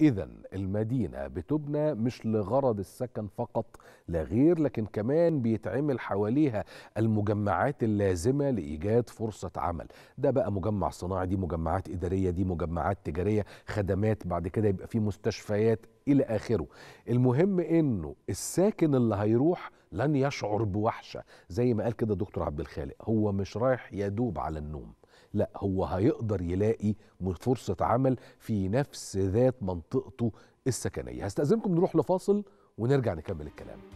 إذا المدينة بتبنى مش لغرض السكن فقط لا غير لكن كمان بيتعمل حواليها المجمعات اللازمة لإيجاد فرصة عمل ده بقى مجمع صناعي دي مجمعات إدارية دي مجمعات تجارية خدمات بعد كده يبقى في مستشفيات إلى آخره المهم إنه الساكن اللي هيروح لن يشعر بوحشة زي ما قال كده دكتور عبد الخالق هو مش رايح يدوب على النوم لا هو هيقدر يلاقي فرصة عمل في نفس ذات منطقته السكنية هستأذنكم نروح لفاصل ونرجع نكمل الكلام